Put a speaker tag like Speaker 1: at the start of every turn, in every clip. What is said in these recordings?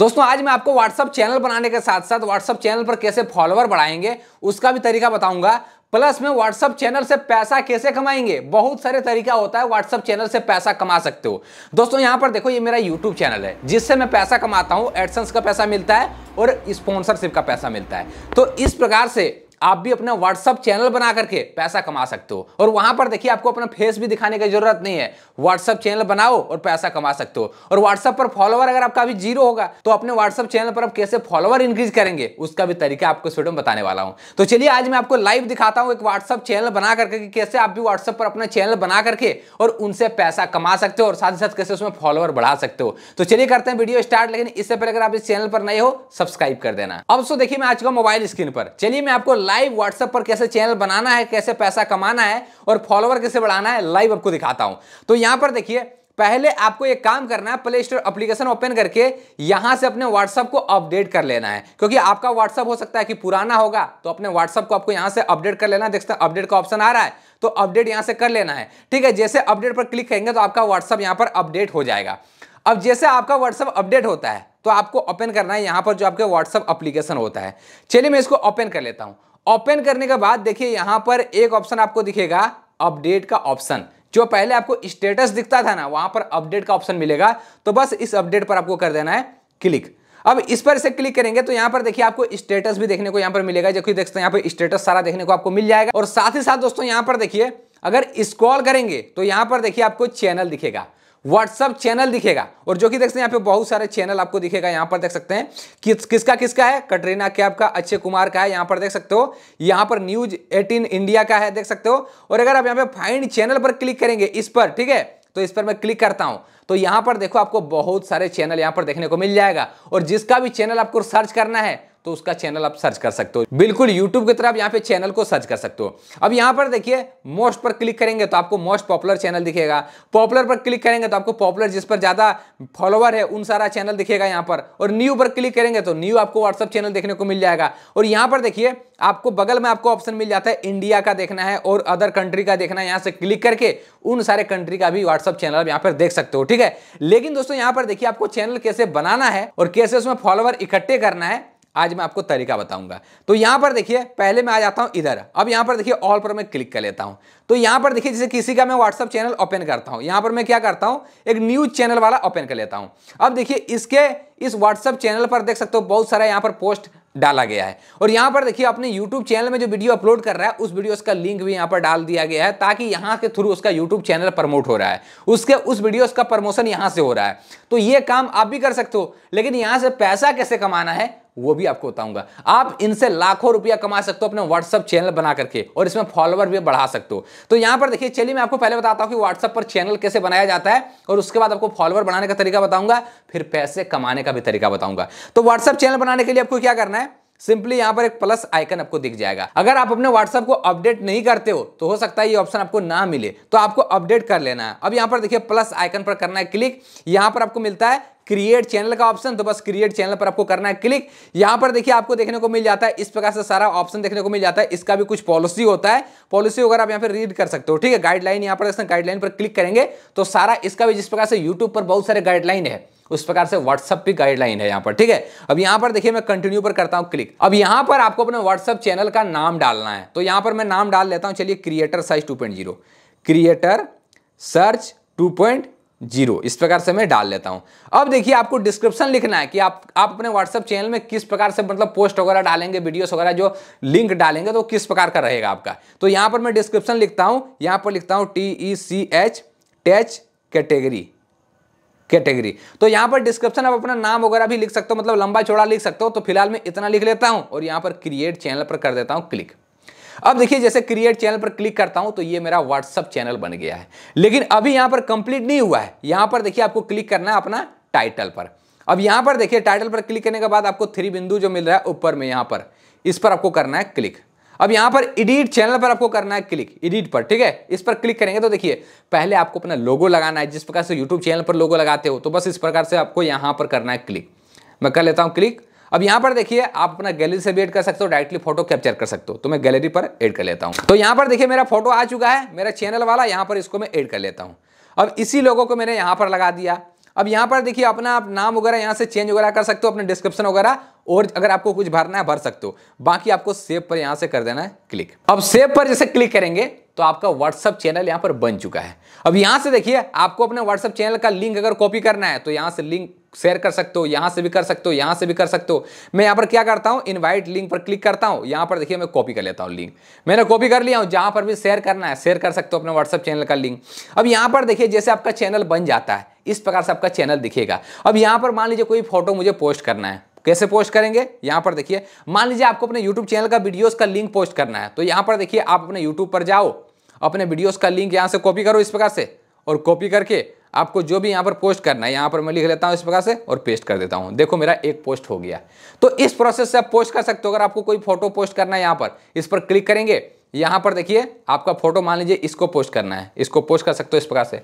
Speaker 1: दोस्तों आज मैं आपको व्हाट्सअप चैनल बनाने के साथ साथ व्हाट्सअप चैनल पर कैसे फॉलोअर बढ़ाएंगे उसका भी तरीका बताऊंगा प्लस में व्हाट्सअप चैनल से पैसा कैसे कमाएंगे बहुत सारे तरीका होता है व्हाट्सअप चैनल से पैसा कमा सकते हो दोस्तों यहां पर देखो ये मेरा यूट्यूब चैनल है जिससे मैं पैसा कमाता हूँ एडसन्स का पैसा मिलता है और स्पॉन्सरशिप का पैसा मिलता है तो इस प्रकार से आप भी अपना व्हाट्सअप चैनल बना करके पैसा कमा सकते हो और वहां पर देखिए आपको अपना फेस भी दिखाने की जरूरत नहीं है व्हाट्सअप चैनल बनाओ और पैसा कमा सकते हो और व्हाट्सअप पर फॉलोवर अगर आपका अभी जीरो होगा तो अपने व्हाट्सअप चैनल पर आप कैसे फॉलोवर इंक्रीज करेंगे उसका भी तरीका आपको स्वीडियो में बताने वाला हूं तो चलिए आज मैं आपको लाइव दिखाता हूं एक व्हाट्सअप चैनल बना करके कैसे आप भी व्हाट्सअप पर अपना चैनल बना करके और उनसे पैसा कमा सकते हो और साथ ही साथ कैसे उसमें फॉलोवर बढ़ा सकते हो तो चलिए करते हैं वीडियो स्टार्ट लेकिन इससे पहले अगर आप इस चैनल पर नए हो सब्सक्राइब कर देना अब सो देखिए मैं आज का मोबाइल स्क्रीन पर चलिए मैं आपको लाइव लाइव व्हाट्सएप पर कैसे चैनल बनाना है कैसे पैसा कमाना है और फॉलोवर कैसे बढ़ाना है लाइव आपको दिखाता हूं तो यहां पर देखिए पहले आपको एक काम करना है प्ले स्टोर अप्लीकेशन ओपन करके यहां से अपने व्हाट्सएप को अपडेट कर लेना है क्योंकि आपका व्हाट्सएप हो सकता है कि पुराना होगा तो अपने व्हाट्सएप को आपको यहां से अपडेट कर लेना है देखते हैं अपडेट का ऑप्शन आ रहा है तो अपडेट यहां से कर लेना है ठीक है जैसे अपडेट पर क्लिक करेंगे तो आपका व्हाट्सएप यहां पर अपडेट हो जाएगा अब जैसे आपका व्हाट्सएप अपडेट होता है तो आपको ओपन करना है यहां पर जो आपके व्हाट्सएप अप्लीकेशन होता है चलिए मैं इसको ओपन कर लेता हूं ओपन करने के बाद देखिए यहां पर एक ऑप्शन आपको दिखेगा अपडेट का ऑप्शन जो पहले आपको स्टेटस दिखता था ना वहां पर अपडेट का ऑप्शन मिलेगा तो बस इस अपडेट पर आपको कर देना है क्लिक अब इस पर से क्लिक करेंगे तो यहां पर देखिए आपको स्टेटस भी देखने को यहां पर मिलेगा जो कि देखते हैं यहां पर स्टेटस सारा देखने को आपको मिल जाएगा और साथ ही साथ दोस्तों यहां पर देखिए अगर स्क्रॉल करेंगे तो यहां पर देखिए आपको चैनल दिखेगा व्हाट्सअप चैनल दिखेगा और जो कि देख सकते हैं यहाँ पे बहुत सारे चैनल आपको दिखेगा यहाँ पर देख सकते हैं कि किसका किसका है कटरीना कैब का अक्षय कुमार का है यहाँ पर देख सकते हो यहाँ पर न्यूज 18 इंडिया का है देख सकते हो और अगर आप यहाँ पे फाइंड चैनल पर क्लिक करेंगे इस पर ठीक है तो इस पर मैं क्लिक करता हूं तो यहां पर देखो आपको बहुत सारे चैनल यहां पर देखने को मिल जाएगा और जिसका भी चैनल आपको सर्च करना है तो उसका चैनल आप सर्च कर सकते हो बिल्कुल यूट्यूब की तरह आप यहाँ पे चैनल को सर्च कर सकते हो अब यहाँ पर देखिए मोस्ट पर क्लिक करेंगे तो आपको मोस्ट पॉपुलर चैनल दिखेगा पॉपुलर पर क्लिक करेंगे तो आपको पॉपुलर जिस पर ज़्यादा फॉलोवर है उन सारा चैनल दिखेगा यहाँ पर और न्यू पर क्लिक करेंगे तो न्यू आपको व्हाट्सअप चैनल देखने को मिल जाएगा और यहाँ पर देखिए आपको बगल में आपको ऑप्शन मिल जाता है इंडिया का देखना है और अदर कंट्री का देखना है यहाँ से क्लिक करके उन सारे कंट्री का भी व्हाट्सअप चैनल आप यहाँ पर देख सकते हो ठीक है लेकिन दोस्तों यहाँ पर देखिए आपको चैनल कैसे बनाना है और कैसे उसमें फॉलोवर इकट्ठे करना है आज मैं आपको तरीका बताऊंगा तो यहां पर देखिए पहले मैं आ जाता हूं इधर अब यहां पर देखिए ऑल पर मैं क्लिक कर लेता हूं तो यहां पर देखिए जैसे किसी का मैं व्हाट्सअप चैनल ओपन करता हूं यहां पर मैं क्या करता हूं एक न्यूज चैनल वाला ओपन कर लेता हूं अब देखिए इसके इस व्हाट्सअप चैनल पर देख सकते हो बहुत सारा यहां पर पोस्ट डाला गया है और यहां पर देखिए अपने यूट्यूब चैनल में जो वीडियो अपलोड कर रहा है उस वीडियो का लिंक भी यहां पर डाल दिया गया है ताकि यहाँ के थ्रू उसका यूट्यूब चैनल प्रमोट हो रहा है उसके उस वीडियो का प्रमोशन यहां से हो रहा है तो ये काम आप भी कर सकते हो लेकिन यहां से पैसा कैसे कमाना है वो भी आपको बताऊंगा आप इनसे लाखों रुपया कमा सकते हो अपने व्हाट्सअप चैनल बना करके और इसमें फॉलोवर भी बढ़ा सकते हो तो यहां पर देखिए चलिए मैं आपको पहले बताता हूं कि व्हाट्सअप पर चैनल कैसे बनाया जाता है और उसके बाद आपको फॉलोवर बनाने का तरीका बताऊंगा फिर पैसे कमाने का भी तरीका बताऊंगा तो व्हाट्सअप चैनल बनाने के लिए आपको क्या करना है सिंपली यहां पर एक प्लस आइकन आपको दिख जाएगा अगर आप अपने व्हाट्सएप को अपडेट नहीं करते हो तो हो सकता है ये ऑप्शन आपको ना मिले तो आपको अपडेट कर लेना है अब यहां पर देखिए प्लस आइकन पर करना है क्लिक यहां पर आपको मिलता है क्रिएट चैनल का ऑप्शन तो बस क्रिएट चैनल पर आपको करना है क्लिक यहां पर देखिए आपको देखने को मिल जाता है इस प्रकार से सारा ऑप्शन देखने को मिल जाता है इसका भी कुछ पॉलिसी होता है पॉलिसी वगैरह आप यहां पर रीड कर सकते हो ठीक है गाइडलाइन यहां पर गाइडलाइन पर क्लिक करेंगे तो सारा इसका भी जिस प्रकार से यूट्यूब पर बहुत सारे गाइडलाइन है उस प्रकार से व्हाट्सअप भी गाइडलाइन है यहाँ पर ठीक है अब यहाँ पर देखिए मैं कंटिन्यू पर करता हूँ क्लिक अब यहाँ पर आपको अपने व्हाट्सअप चैनल का नाम डालना है तो यहाँ पर मैं नाम डाल लेता हूँ चलिए क्रिएटर साइज two point zero creator search two point zero इस प्रकार से मैं डाल लेता हूं अब देखिए आपको डिस्क्रिप्शन लिखना है कि आप आप अपने व्हाट्सअप चैनल में किस प्रकार से मतलब पोस्ट वगैरह डालेंगे वीडियोस वगैरह जो लिंक डालेंगे तो किस प्रकार का रहेगा आपका तो यहां पर मैं डिस्क्रिप्शन लिखता हूं यहां पर लिखता हूँ T E C H tech category category तो यहां पर डिस्क्रिप्शन आप अपना नाम वगैरह भी लिख सकते हो मतलब लंबा चौड़ा लिख सकते हो तो फिलहाल मैं इतना लिख लेता हूँ और यहाँ पर क्रिएट चैनल पर कर देता हूँ क्लिक अब देखिए जैसे क्रिएट चैनल पर क्लिक करता हूं तो ये मेरा व्हाट्सअप चैनल बन गया है लेकिन अभी यहां पर कंप्लीट नहीं हुआ है यहां पर देखिए आपको क्लिक करना है अपना टाइटल पर अब यहां पर देखिए टाइटल पर क्लिक करने के बाद आपको थ्री बिंदु जो मिल रहा है ऊपर में यहां पर इस पर आपको करना है क्लिक अब यहां पर एडिट चैनल पर आपको करना है क्लिक एडिट पर ठीक है इस पर क्लिक करेंगे तो देखिए पहले आपको अपना लोगो लगाना है जिस प्रकार से यूट्यूब चैनल पर लोगो लगाते हो तो बस इस प्रकार से आपको यहां पर करना है क्लिक मैं कर लेता हूं क्लिक अब यहां पर देखिए आप अपना गैलरी से भी एड कर सकते हो डायरेक्टली फोटो कैप्चर कर सकते हो तो मैं गैलरी पर एड कर लेता हूं तो यहां पर देखिए मेरा फोटो आ चुका है मेरा चैनल वाला यहां पर इसको मैं एड कर लेता हूं अब इसी लोगों को मैंने यहां पर लगा दिया अब यहां पर देखिए अपना आप नाम वगैरह यहां से चेंज वगैरह कर सकते हो अपने डिस्क्रिप्शन वगैरह और अगर आपको कुछ भरना है भर सकते हो बाकी आपको सेव पर यहां से कर देना है क्लिक अब सेव पर जैसे क्लिक करेंगे तो आपका व्हाट्सअप चैनल यहां पर बन चुका है अब यहां से देखिए आपको अपने व्हाट्सअप चैनल का लिंक अगर कॉपी करना है तो यहां से लिंक शेयर कर सकते हो यहां से भी कर सकते हो यहां से भी कर सकते हो मैं यहां पर क्या करता हूं इनवाइट लिंक पर क्लिक करता हूं यहां पर देखिए मैं कॉपी कर लेता हूं लिंक मैंने कॉपी कर लिया हूं जहां पर भी शेयर करना है शेयर कर सकते हो अपने व्हाट्सअप चैनल का लिंक अब यहां पर देखिए जैसे आपका चैनल बन जाता है इस प्रकार से आपका चैनल दिखेगा अब यहां पर मान लीजिए कोई फोटो मुझे पोस्ट करना है कैसे पोस्ट करेंगे यहां पर देखिए मान लीजिए आपको अपने यूट्यूब चैनल का वीडियोस का लिंक पोस्ट करना है तो यहां पर देखिए आप अपने यूट्यूब पर जाओ अपने वीडियोस का लिंक यहां से कॉपी करो इस प्रकार से और कॉपी करके आपको जो भी यहां पर पोस्ट करना है यहां पर मैं लिख लेता हूँ इस प्रकार से और पेस्ट कर देता हूं देखो मेरा एक पोस्ट हो गया तो इस प्रोसेस से आप पोस्ट कर सकते हो अगर आपको कोई फोटो पोस्ट करना है यहां पर इस पर क्लिक करेंगे यहां पर देखिए आपका फोटो मान लीजिए इसको पोस्ट करना है इसको पोस्ट कर सकते हो इस प्रकार से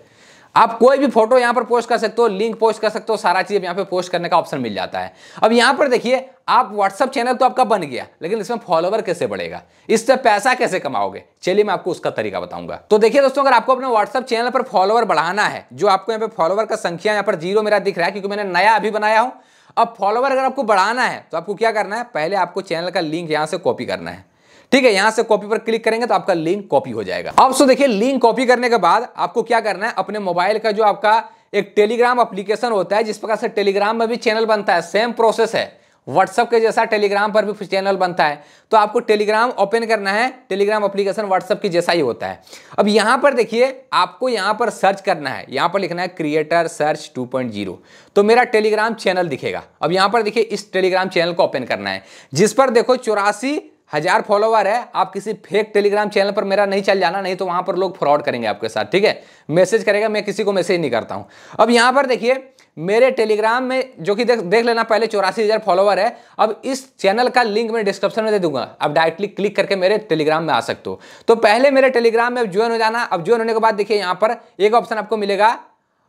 Speaker 1: आप कोई भी फोटो यहाँ पर पोस्ट कर सकते हो लिंक पोस्ट कर सकते हो सारा चीज़ यहाँ पर पोस्ट करने का ऑप्शन मिल जाता है अब यहाँ पर देखिए आप व्हाट्सअप चैनल तो आपका बन गया लेकिन इसमें फॉलोवर कैसे बढ़ेगा इससे पैसा कैसे कमाओगे चलिए मैं आपको उसका तरीका बताऊंगा तो देखिए दोस्तों अगर आपको अपने व्हाट्सअप चैनल पर फॉलोवर बढ़ाना है जो आपको यहाँ पर फॉलोवर का संख्या यहाँ पर जीरो मेरा दिख रहा है क्योंकि मैंने नया अभी बनाया हूँ अब फॉलोवर अगर आपको बढ़ाना है तो आपको क्या करना है पहले आपको चैनल का लिंक यहाँ से कॉपी करना है ठीक है यहां से कॉपी पर क्लिक करेंगे तो आपका लिंक कॉपी हो जाएगा अब सो देखिए लिंक कॉपी करने के बाद आपको क्या करना है अपने मोबाइल का जो आपका एक टेलीग्राम एप्लीकेशन होता है जिस प्रकार से टेलीग्राम में भी चैनल बनता है सेम प्रोसेस है व्हाट्सएप के जैसा टेलीग्राम पर भी चैनल बनता है तो आपको टेलीग्राम ओपन करना है टेलीग्राम एप्लीकेशन व्हाट्सएप के जैसा ही होता है अब यहां पर देखिए आपको यहां पर सर्च करना है यहां पर लिखना है क्रिएटर सर्च 2.0 तो मेरा टेलीग्राम चैनल दिखेगा अब यहां पर देखिए इस टेलीग्राम चैनल को ओपन करना है जिस पर देखो चौरासी हजार फॉलोवर है आप किसी फेक टेलीग्राम चैनल पर मेरा नहीं चल जाना नहीं तो वहां पर लोग फ्रॉड करेंगे आपके साथ ठीक है मैसेज करेगा मैं किसी को मैसेज नहीं करता हूं अब यहां पर देखिए मेरे टेलीग्राम में जो कि देख देख लेना पहले चौरासी हज़ार फॉलोवर है अब इस चैनल का लिंक मैं डिस्क्रिप्शन में दे दूंगा अब डायरेक्टली क्लिक करके मेरे टेलीग्राम में आ सकते हो तो पहले मेरे टेलीग्राम में ज्वाइन हो जाना अब ज्वाइन होने के बाद देखिए यहाँ पर एक ऑप्शन आपको मिलेगा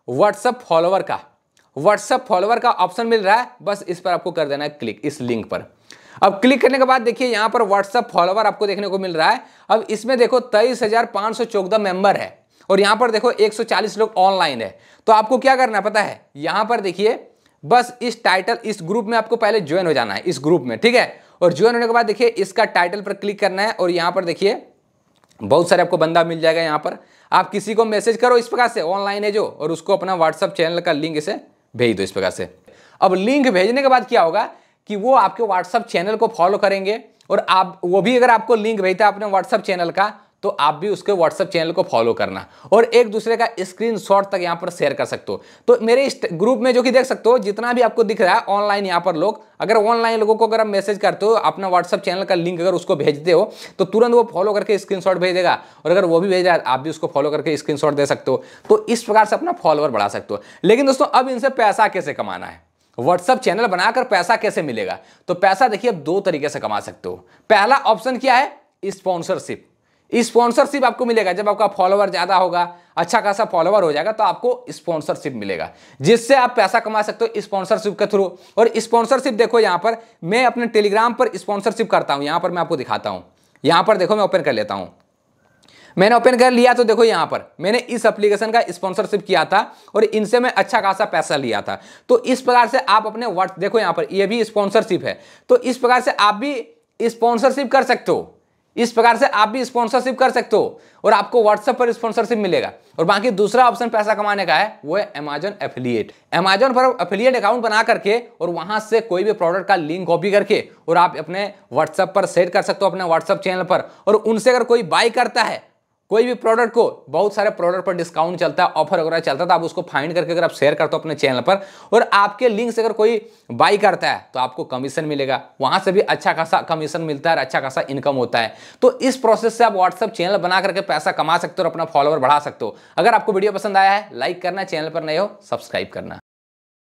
Speaker 1: व्हाट्सअप फॉलोवर का व्हाट्सअप फॉलोवर का ऑप्शन मिल रहा है बस इस पर आपको कर देना है क्लिक इस लिंक पर अब क्लिक करने के बाद देखिए यहां पर व्हाट्सअप फॉलोवर आपको देखने को मिल रहा है अब इसमें देखो तेईस हजार पांच सौ चौदह मेंबर है और यहां पर देखो 140 लोग ऑनलाइन है तो आपको क्या करना पता है यहां पर देखिए बस इस टाइटल इस ग्रुप में आपको पहले ज्वाइन हो जाना है इस ग्रुप में ठीक है और ज्वाइन होने के बाद देखिए इसका टाइटल पर क्लिक करना है और यहां पर देखिए बहुत सारे आपको बंदा मिल जाएगा यहां पर आप किसी को मैसेज करो इस प्रकार से ऑनलाइन है जो और उसको अपना व्हाट्सएप चैनल का लिंक इसे भेज दो इस प्रकार से अब लिंक भेजने के बाद क्या होगा कि वो आपके व्हाट्सअप चैनल को फॉलो करेंगे और आप वो भी अगर आपको लिंक भेजता है अपने व्हाट्सअप चैनल का तो आप भी उसके व्हाट्सअप चैनल को फॉलो करना और एक दूसरे का स्क्रीन शॉट तक यहाँ पर शेयर कर सकते हो तो मेरे इस ग्रुप में जो कि देख सकते हो जितना भी आपको दिख रहा है ऑनलाइन यहाँ पर लोग अगर ऑनलाइन लोगों को अगर आप मैसेज करते हो अपना व्हाट्सअप चैनल का लिंक अगर उसको भेजते हो तो तुरंत वो फॉलो करके स्क्रीन भेजेगा और अगर वो भी भेजा आप भी उसको फॉलो करके स्क्रीन दे सकते हो तो इस प्रकार से अपना फॉलोअर बढ़ा सकते हो लेकिन दोस्तों अब इनसे पैसा कैसे कमाना है व्हाट्सअप चैनल बनाकर पैसा कैसे मिलेगा तो पैसा देखिए आप दो तरीके से कमा सकते हो पहला ऑप्शन क्या है स्पॉन्सरशिप स्पॉन्सरशिप आपको मिलेगा जब आपका फॉलोवर ज़्यादा होगा अच्छा खासा फॉलोवर हो जाएगा तो आपको स्पॉन्सरशिप मिलेगा जिससे आप पैसा कमा सकते हो स्पॉन्सरशिप के थ्रू और स्पॉन्सरशिप देखो यहां पर मैं अपने टेलीग्राम पर स्पॉन्सरशिप करता हूं यहां पर मैं आपको दिखाता हूं यहां पर देखो मैं ओपन कर लेता हूं मैंने ओपन कर लिया तो देखो यहाँ पर मैंने इस एप्लीकेशन का स्पॉन्सरशिप किया था और इनसे मैं अच्छा खासा पैसा लिया था तो इस प्रकार से आप अपने व्हाट्स देखो यहाँ पर यह भी स्पॉन्सरशिप है तो इस प्रकार से आप भी स्पॉन्सरशिप कर सकते हो इस प्रकार से आप भी स्पॉन्सरशिप कर सकते हो और आपको व्हाट्सएप पर स्पॉन्सरशिप मिलेगा और बाकी दूसरा ऑप्शन पैसा कमाने का है वो है अमेजन एफिलियट अमेजन पर एफिलियट अकाउंट बना करके और वहां से कोई भी प्रोडक्ट का लिंक कॉपी करके और आप अपने व्हाट्सएप पर सेट कर सकते हो अपने व्हाट्सएप चैनल पर और उनसे अगर कोई बाई करता है कोई भी प्रोडक्ट को बहुत सारे प्रोडक्ट पर डिस्काउंट चलता है ऑफर वगैरह चलता है तो आप उसको फाइंड करके अगर आप शेयर करते हो अपने चैनल पर और आपके लिंक से अगर कोई बाई करता है तो आपको कमीशन मिलेगा वहां से भी अच्छा खासा कमीशन मिलता है और अच्छा खासा इनकम होता है तो इस प्रोसेस से आप व्हाट्सअप चैनल बना करके पैसा कमा सकते हो और अपना फॉलोअर बढ़ा सकते हो अगर आपको वीडियो पसंद आया है लाइक करना चैनल पर नए हो सब्सक्राइब करना